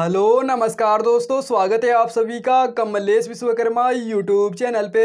hello नमस्कार दोस्तों स्वागत है आप सभी का कमलेश विश्वकर्मा यूट्यूब चैनल पे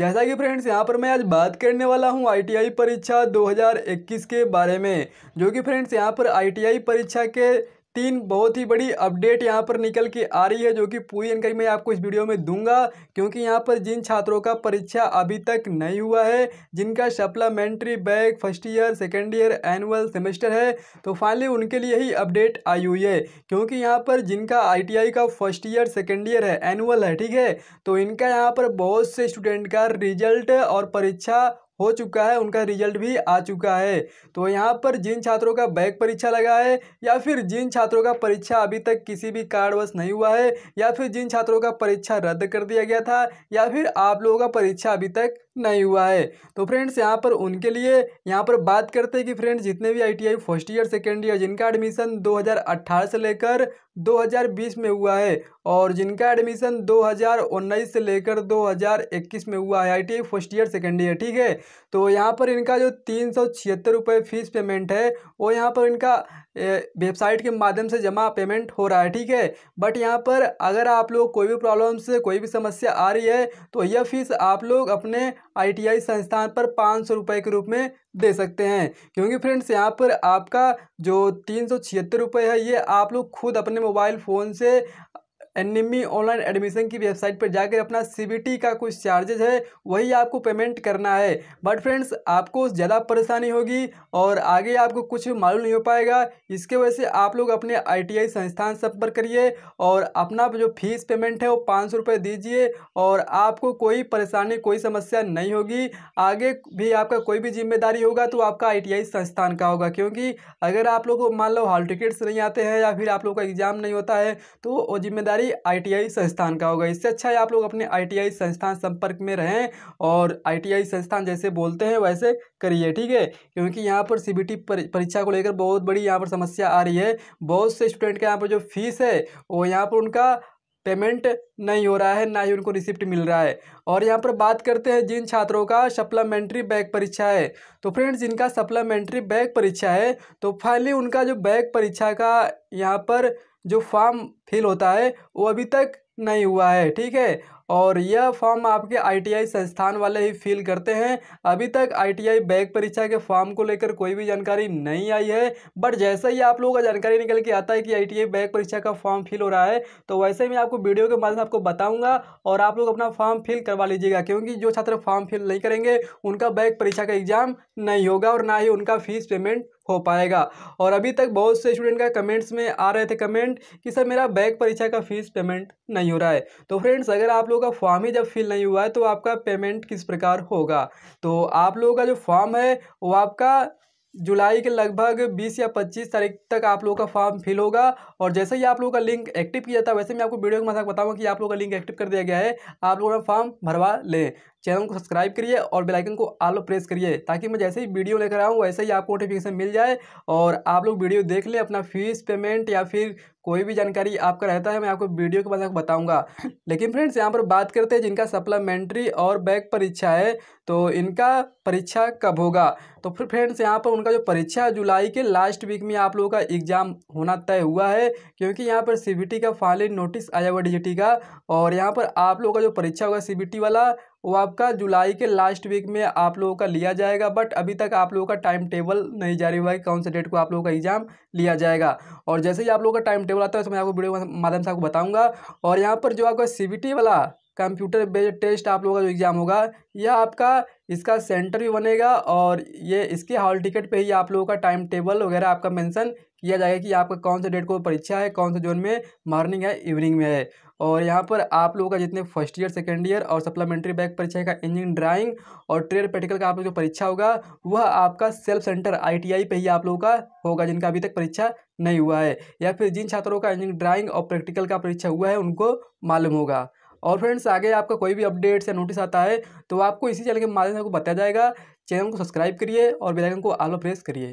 जैसा कि फ्रेंड्स यहां पर मैं आज बात करने वाला हूं आईटीआई परीक्षा 2021 के बारे में जो कि फ्रेंड्स यहां पर आईटीआई परीक्षा के तीन बहुत ही बड़ी अपडेट यहाँ पर निकल के आ रही है जो कि पूरी जानकारी मैं आपको इस वीडियो में दूंगा क्योंकि यहाँ पर जिन छात्रों का परीक्षा अभी तक नहीं हुआ है जिनका supplementary back first year second year annual semester है तो फाइनली उनके लिए ही अपडेट आई हुई है क्योंकि यहाँ पर जिनका आई का फर्स्ट ईयर सेकेंड ईयर है एनुअल है ठीक है तो इनका यहाँ पर बहुत से स्टूडेंट का रिजल्ट और परीक्षा हो चुका है उनका रिजल्ट भी आ चुका है तो यहाँ पर जिन छात्रों का बैक परीक्षा लगा है या फिर जिन छात्रों का परीक्षा अभी तक किसी भी कारणवश नहीं हुआ है या फिर जिन छात्रों का परीक्षा रद्द कर दिया गया था या फिर आप लोगों का परीक्षा अभी तक नहीं हुआ है तो फ्रेंड्स यहाँ पर उनके लिए यहाँ पर बात करते हैं कि फ्रेंड्स जितने भी ITI first year second year जिनका एडमिशन 2018 से लेकर 2020 में हुआ है और जिनका एडमिशन 2019 से लेकर 2021 में हुआ है ITI first year second year ठीक है तो यहाँ पर इनका जो तीन सौ छिहत्तर रुपये फीस पेमेंट है वो यहाँ पर इनका वेबसाइट के माध्यम से जमा पेमेंट हो रहा है ठीक है बट यहाँ पर अगर आप लोग कोई भी प्रॉब्लम से कोई भी समस्या आ रही है तो यह फीस आप लोग अपने आईटीआई संस्थान पर पाँच सौ रुपये के रूप में दे सकते हैं क्योंकि फ्रेंड्स यहाँ पर आपका जो तीन सौ छिहत्तर रुपये है ये आप लोग खुद अपने मोबाइल फ़ोन से एनमी ऑनलाइन एडमिशन की वेबसाइट पर जाकर अपना सी का कुछ चार्जेज है वही आपको पेमेंट करना है बट फ्रेंड्स आपको ज़्यादा परेशानी होगी और आगे आपको कुछ मालूम नहीं हो पाएगा इसके वजह से आप लोग अपने आई संस्थान संपर्क करिए और अपना जो फीस पेमेंट है वो पाँच सौ दीजिए और आपको कोई परेशानी कोई समस्या नहीं होगी आगे भी आपका कोई भी जिम्मेदारी होगा तो आपका आई संस्थान का होगा क्योंकि अगर आप लोग मान लो हॉल टिकट्स नहीं आते हैं या फिर आप लोग का एग्ज़ाम नहीं होता है तो वो जिम्मेदारी ही आईटीआई संस्थान का होगा इससे अच्छा है आप लोग अपने आईटीआई संस्थान संपर्क में रहें और आईटीआई संस्थान जैसे बोलते हैं वैसे करिए ठीक है क्योंकि यहाँ पर टी परीक्षा को लेकर बहुत बड़ी यहाँ पर समस्या आ रही है बहुत से स्टूडेंट के यहाँ पर जो फीस है वो यहाँ पर उनका पेमेंट नहीं हो रहा है ना ही उनको रिसिप्ट मिल रहा है और यहाँ पर बात करते हैं जिन छात्रों का सप्लीमेंट्री बैक परीक्षा है तो फ्रेंड्स जिनका सप्लीमेंट्री बैक परीक्षा है तो फाइनली उनका जो बैक परीक्षा का यहाँ पर जो फॉर्म फिल होता है वो अभी तक नहीं हुआ है ठीक है और यह फॉर्म आपके आईटीआई संस्थान वाले ही फिल करते हैं अभी तक आईटीआई बैक परीक्षा के फॉर्म को लेकर कोई भी जानकारी नहीं आई है बट जैसे ही आप लोगों का जानकारी निकल के आता है कि आई बैक परीक्षा का फॉर्म फिल हो रहा है तो वैसे ही मैं आपको वीडियो के माध्यम से आपको बताऊँगा और आप लोग अपना फॉर्म फिल करवा लीजिएगा क्योंकि जो छात्र फॉर्म फिल नहीं करेंगे उनका बैक परीक्षा का एग्ज़ाम नहीं होगा और ना ही उनका फीस पेमेंट हो पाएगा और अभी तक बहुत से स्टूडेंट का कमेंट्स में आ रहे थे कमेंट कि सर मेरा बैक परीक्षा का फीस पेमेंट नहीं हो रहा है तो फ्रेंड्स अगर आप लोग का फॉर्म ही जब फिल नहीं हुआ है तो आपका पेमेंट किस प्रकार होगा तो आप लोगों का जो फॉर्म है वो आपका जुलाई के लगभग 20 या 25 तारीख तक आप लोगों का फॉर्म फिल होगा और जैसे ही आप लोगों का लिंक एक्टिव किया जाता है वैसे मैं आपको वीडियो के मसाक बताऊँगा कि आप लोगों का लिंक एक्टिव कर दिया गया है आप लोगों का फॉर्म भरवा लें चैनल को सब्सक्राइब करिए और बेलाइकन को आलो प्रेस करिए ताकि मैं जैसे ही वीडियो लेकर आऊँ वैसे ही आपको नोटिफिकेशन मिल जाए और आप लोग वीडियो देख लें अपना फीस पेमेंट या फिर कोई भी जानकारी आपका रहता है मैं आपको वीडियो के बाद आपको बताऊंगा लेकिन फ्रेंड्स यहाँ पर बात करते हैं जिनका सप्लीमेंट्री और बैक परीक्षा है तो इनका परीक्षा कब होगा तो फिर फ्रेंड्स यहाँ पर उनका जो परीक्षा जुलाई के लास्ट वीक में आप लोगों का एग्ज़ाम होना तय हुआ है क्योंकि यहाँ पर सी का फाइनल नोटिस आया हुआ डी का और यहाँ पर आप लोगों का जो परीक्षा होगा सी वाला वो आपका जुलाई के लास्ट वीक में आप लोगों का लिया जाएगा बट अभी तक आप लोगों का टाइम टेबल नहीं जारी हुआ है कौन से डेट को आप लोगों का एग्ज़ाम लिया जाएगा और जैसे ही आप लोगों का टाइम टेबल आता है तो मैं आपको वीडियो माध्यम से आपको बताऊँगा और यहाँ पर जो आपका सी वाला कंप्यूटर बेस्ड टेस्ट आप लोगों का जो एग्ज़ाम होगा यह आपका इसका सेंटर भी बनेगा और ये इसके हॉल टिकट पे ही आप लोगों का टाइम टेबल वगैरह आपका मेंशन किया जाएगा कि आपका कौन से डेट को परीक्षा है कौन से जोन में मॉर्निंग है इवनिंग में है और यहाँ पर आप लोगों का जितने फर्स्ट ईयर सेकेंड ईयर और सप्लीमेंट्री बैक परीक्षा का इंजीन ड्राइंग और ट्रेड प्रैक्टिकल का आप लोग जो परीक्षा होगा वह आपका सेल्फ सेंटर आईटीआई पे ही आप लोगों का होगा जिनका अभी तक परीक्षा नहीं हुआ है या फिर जिन छात्रों का इंजीनियरिंग ड्राइंग और प्रैक्टिकल का परीक्षा हुआ है उनको मालूम होगा और फ्रेंड्स आगे आपका कोई भी अपडेट्स या नोटिस आता है तो आपको इसी चैनल के माध्यम से आपको बताया जाएगा चैनल को सब्सक्राइब करिए और बेलाइकन को आलो प्रेस करिए